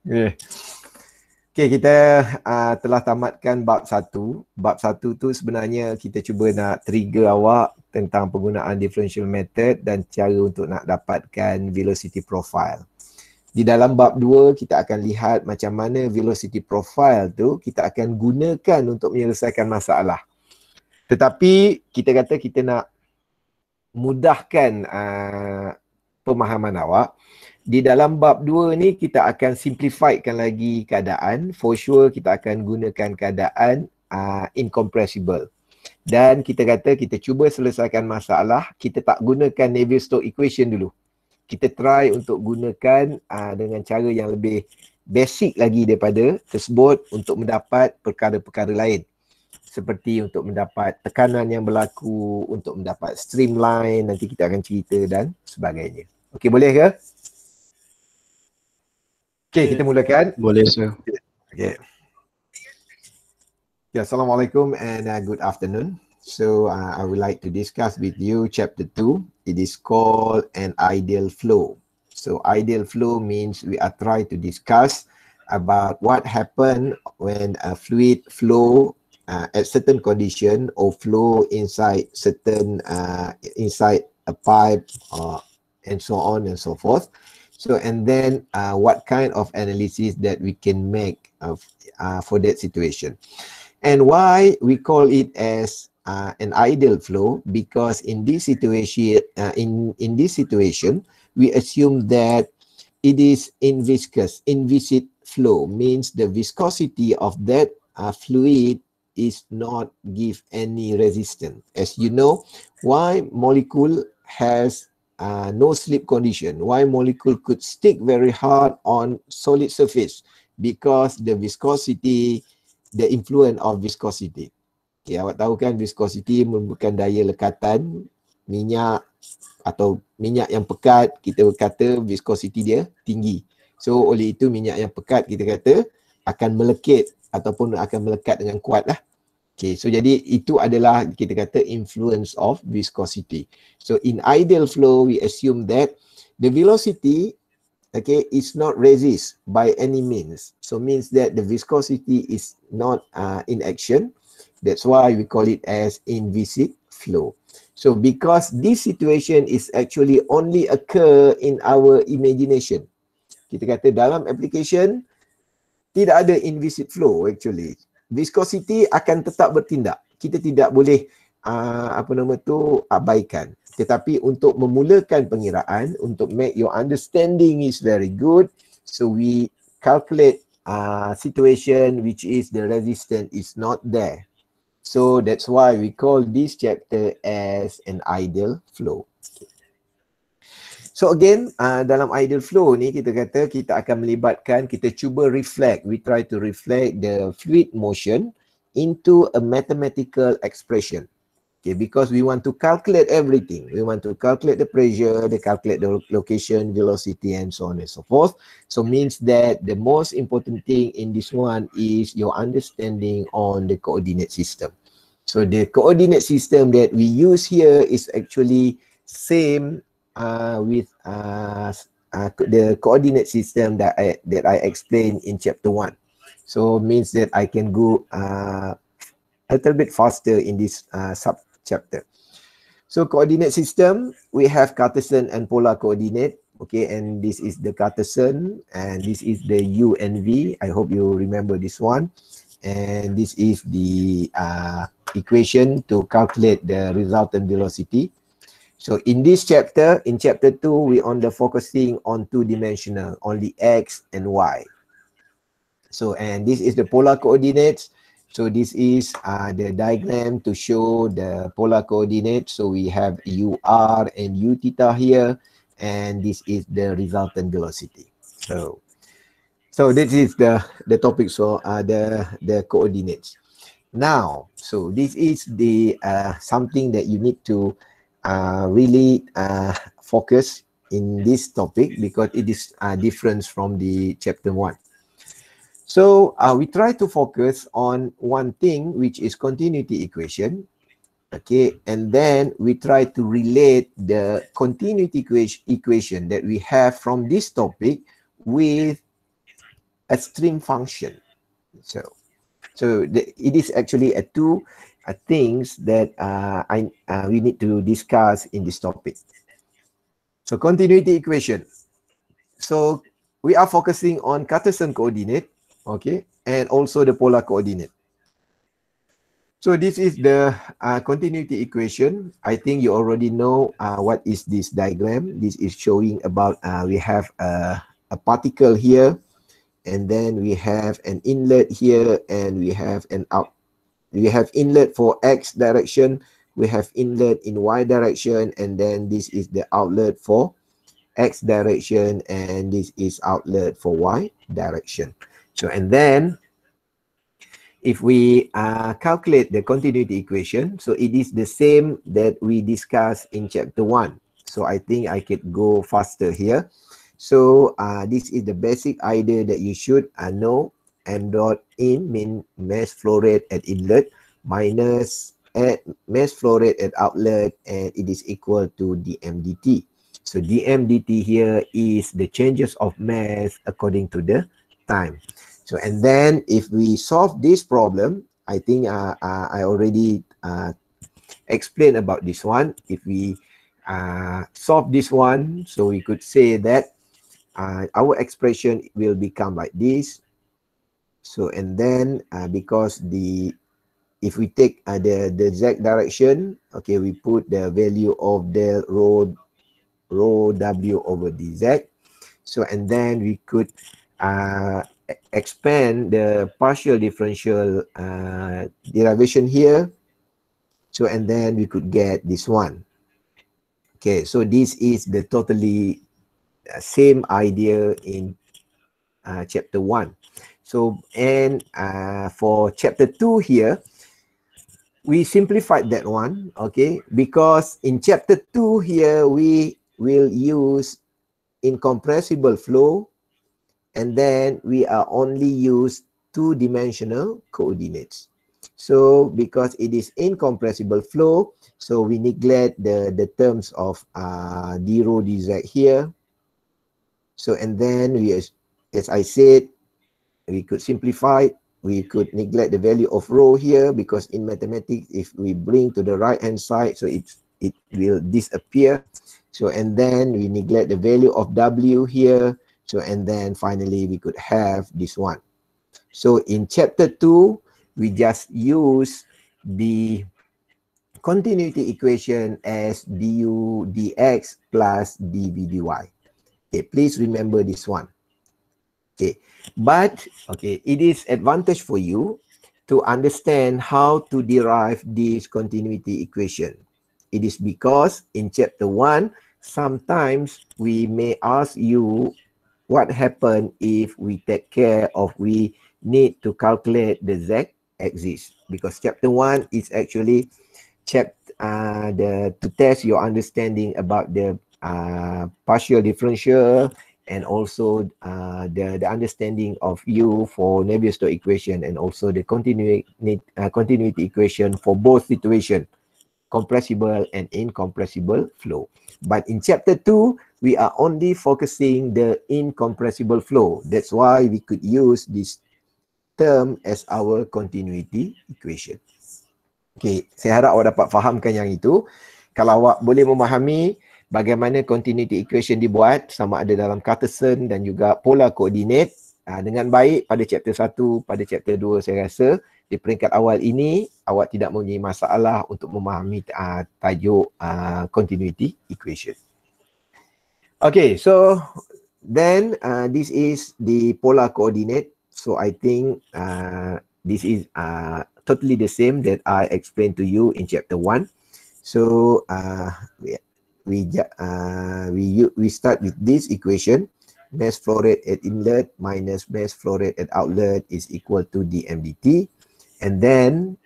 Okay. Okay, kita uh, telah tamatkan bab satu. Bab satu tu sebenarnya kita cuba nak trigger awak tentang penggunaan differential method dan cara untuk nak dapatkan velocity profile. Di dalam bab dua, kita akan lihat macam mana velocity profile tu kita akan gunakan untuk menyelesaikan masalah. Tetapi kita kata kita nak mudahkan uh, pemahaman awak. Di dalam bab Dua ni kita akan simplifikan lagi keadaan. For sure kita akan gunakan keadaan uh, incompressible. Dan kita kata kita cuba selesaikan masalah, kita tak gunakan Navier-Stokes equation dulu. Kita try untuk gunakan uh, dengan cara yang lebih basic lagi daripada tersebut untuk mendapat perkara-perkara lain seperti untuk mendapat tekanan yang berlaku, untuk mendapat streamline, nanti kita akan cerita dan sebagainya. Okey boleh ke? Okey kita mulakan. Boleh sir. Okey. Yeah, assalamualaikum and uh, good afternoon. So uh, I would like to discuss with you chapter 2. It is called an ideal flow. So ideal flow means we are try to discuss about what happen when a fluid flow uh, at certain condition or flow inside certain uh, inside a pipe and so on and so forth so and then uh, what kind of analysis that we can make of, uh, for that situation and why we call it as uh, an ideal flow because in this situation uh, in in this situation we assume that it is in viscous in flow means the viscosity of that fluid is not give any resistance. As you know, why molecule has uh, no slip condition? Why molecule could stick very hard on solid surface? Because the viscosity, the influence of viscosity. Okay, ya, awak tahu kan viscosity memberikan daya lekatan minyak atau minyak yang pekat kita kata viscosity dia tinggi. So oleh itu minyak yang pekat kita kata akan melekit ataupun akan melekat dengan kuat lah. Okay, so jadi itu adalah kita kata influence of viscosity. So in ideal flow, we assume that the velocity, okay, is not resist by any means. So means that the viscosity is not uh, in action. That's why we call it as inviscid flow. So because this situation is actually only occur in our imagination. Kita kata dalam application, tidak ada inviscid flow actually viscosity akan tetap bertindak. Kita tidak boleh uh, apa nama tu abaikan. Tetapi untuk memulakan pengiraan, untuk make your understanding is very good, so we calculate uh, situation which is the resistance is not there. So that's why we call this chapter as an ideal flow. Okay. So again, uh, dalam ideal flow ni kita kata kita akan melibatkan, kita cuba reflect, we try to reflect the fluid motion into a mathematical expression. Okay, because we want to calculate everything. We want to calculate the pressure, the calculate the location, velocity and so on and so forth. So means that the most important thing in this one is your understanding on the coordinate system. So the coordinate system that we use here is actually same uh, with uh, uh, the coordinate system that I, that I explained in chapter one. So means that I can go uh, a little bit faster in this uh, sub chapter. So coordinate system, we have Cartesian and polar coordinate. Okay, and this is the Cartesian and this is the U and V. I hope you remember this one. And this is the uh, equation to calculate the resultant velocity. So in this chapter, in chapter 2, we on the focusing on two-dimensional, only x and y. So, and this is the polar coordinates. So this is uh, the diagram to show the polar coordinates. So we have UR and U theta here, and this is the resultant velocity. So, so this is the, the topic, so uh, the, the coordinates. Now, so this is the uh, something that you need to uh, really uh, focus in this topic because it is uh, different from the chapter one. So uh, we try to focus on one thing, which is continuity equation. Okay, and then we try to relate the continuity equation that we have from this topic with a stream function. So, so the, it is actually a two uh, things that uh, I, uh, we need to discuss in this topic. So continuity equation. So we are focusing on Cartesian coordinate, okay, and also the polar coordinate. So this is the uh, continuity equation. I think you already know uh, what is this diagram. This is showing about uh, we have a, a particle here, and then we have an inlet here, and we have an out we have inlet for x direction we have inlet in y direction and then this is the outlet for x direction and this is outlet for y direction so and then if we uh, calculate the continuity equation so it is the same that we discussed in chapter one so i think i could go faster here so uh, this is the basic idea that you should uh, know m dot in mean mass flow rate at inlet minus at mass flow rate at outlet and it is equal to mdt. So mdt here is the changes of mass according to the time. So and then if we solve this problem, I think uh, uh, I already uh, explained about this one. If we uh, solve this one, so we could say that uh, our expression will become like this so and then uh, because the if we take uh, the the z direction okay we put the value of the rho rho w over dz so and then we could uh, expand the partial differential uh, derivation here so and then we could get this one okay so this is the totally uh, same idea in uh, chapter one so, and uh, for chapter 2 here, we simplified that one, okay? Because in chapter 2 here, we will use incompressible flow, and then we are only use two-dimensional coordinates. So because it is incompressible flow, so we neglect the, the terms of uh, d rho dz here. So, and then we, as I said, we could simplify we could neglect the value of rho here because in mathematics if we bring to the right hand side so it it will disappear so and then we neglect the value of w here so and then finally we could have this one so in chapter 2 we just use the continuity equation as du dx plus dv dy okay please remember this one okay but okay it is advantage for you to understand how to derive this continuity equation it is because in chapter one sometimes we may ask you what happen if we take care of we need to calculate the z axis because chapter one is actually chapter uh, the to test your understanding about the uh, partial differential and also uh, the the understanding of U for Navier-Stokes equation and also the continuity uh, continuity equation for both situation, compressible and incompressible flow. But in chapter two, we are only focusing the incompressible flow. That's why we could use this term as our continuity equation. Okay, saya harap awak dapat fahamkan yang itu. Kalau awak boleh memahami, bagaimana continuity equation dibuat sama ada dalam Cartesian dan juga pola koordinat ah, dengan baik pada chapter 1 pada chapter 2 saya rasa di peringkat awal ini awak tidak mempunyai masalah untuk memahami uh, tajuk uh, continuity equation. Okay so then uh, this is the polar coordinate so I think uh, this is uh, totally the same that I explained to you in chapter 1. So uh, yeah we uh, we we start with this equation mass flow rate at inlet minus mass flow rate at outlet is equal to the MDT. and then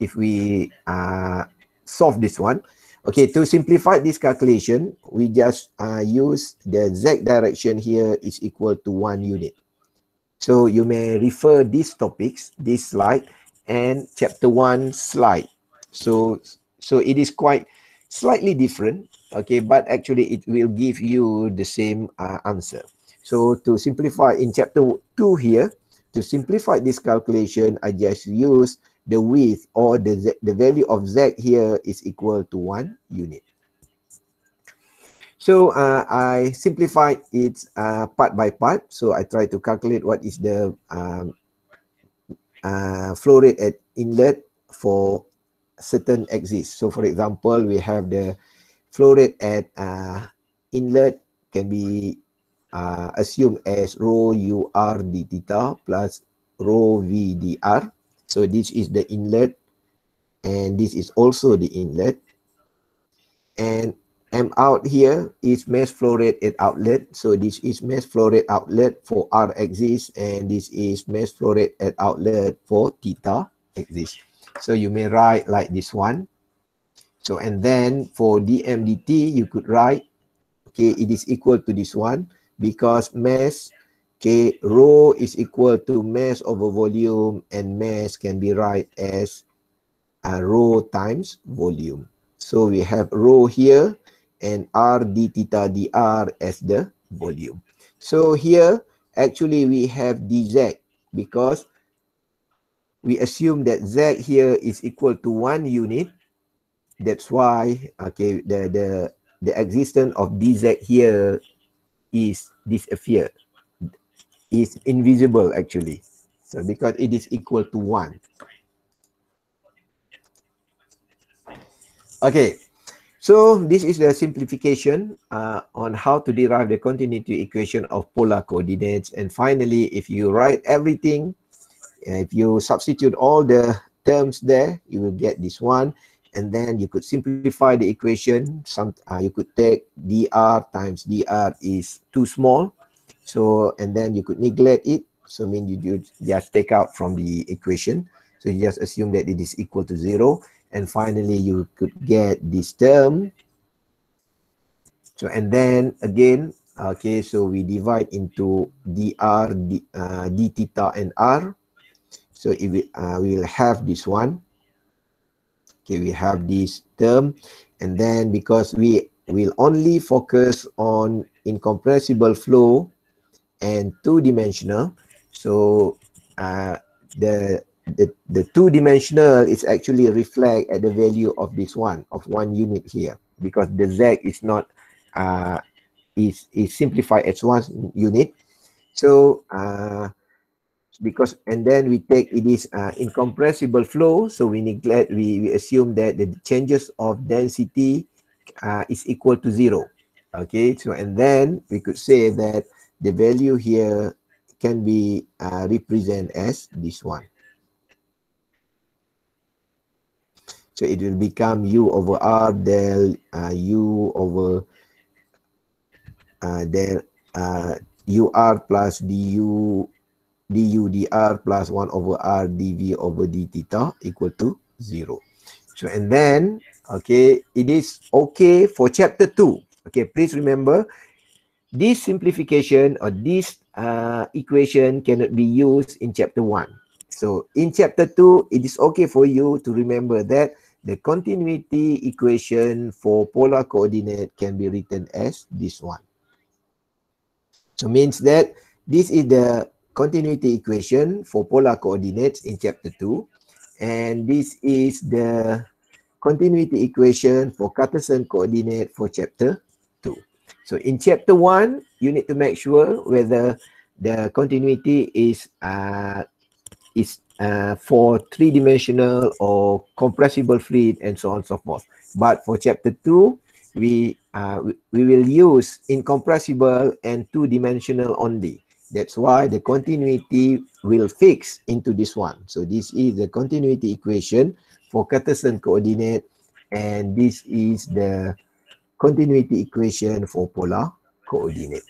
if we uh, solve this one okay to simplify this calculation we just uh, use the z direction here is equal to one unit so you may refer these topics this slide and chapter one slide so so it is quite slightly different okay but actually it will give you the same uh, answer so to simplify in chapter 2 here to simplify this calculation i just use the width or the z, the value of z here is equal to one unit so uh, i simplified it uh, part by part so i try to calculate what is the um, uh, flow rate at inlet for certain exists. So for example, we have the flow rate at uh, inlet can be uh, assumed as rho u r d theta plus rho v dr. So this is the inlet and this is also the inlet. And M out here is mass flow rate at outlet. So this is mass flow rate outlet for R exists, and this is mass flow rate at outlet for theta exists. So you may write like this one. So and then for dmdt, you could write, okay, it is equal to this one because mass, okay, rho is equal to mass over volume and mass can be write as uh, rho times volume. So we have rho here and r d theta dr as the volume. So here, actually, we have dz because we assume that Z here is equal to one unit. That's why, okay, the, the, the existence of DZ here is disappear, is invisible actually. So because it is equal to one. Okay, so this is the simplification uh, on how to derive the continuity equation of polar coordinates. And finally, if you write everything if you substitute all the terms there, you will get this one. And then you could simplify the equation. Some uh, You could take dr times dr is too small. So, and then you could neglect it. So, I mean, you, you just take out from the equation. So you just assume that it is equal to zero. And finally, you could get this term. So, and then again, okay, so we divide into dr, d, uh, d theta and r. So if we uh, will have this one, okay, we have this term, and then because we will only focus on incompressible flow and two-dimensional, so uh, the the, the two-dimensional is actually reflect at the value of this one of one unit here because the z is not uh, is is simplified as one unit so uh, because and then we take it is uh, incompressible flow so we neglect we, we assume that the changes of density uh, is equal to zero okay so and then we could say that the value here can be uh, represent as this one so it will become u over r del uh, u over uh, del uh, ur plus du du dr plus 1 over r dv over d theta equal to 0. So and then, okay, it is okay for chapter 2. Okay, please remember, this simplification or this uh, equation cannot be used in chapter 1. So in chapter 2, it is okay for you to remember that the continuity equation for polar coordinate can be written as this one. So means that this is the continuity equation for polar coordinates in chapter 2 and this is the continuity equation for Cartesian coordinate for chapter 2. So in chapter 1 you need to make sure whether the continuity is uh, is uh, for three-dimensional or compressible fluid and so on and so forth. But for chapter 2 we uh, we will use incompressible and two-dimensional only. That's why the continuity will fix into this one. So this is the continuity equation for Cartesian coordinate and this is the continuity equation for polar coordinate.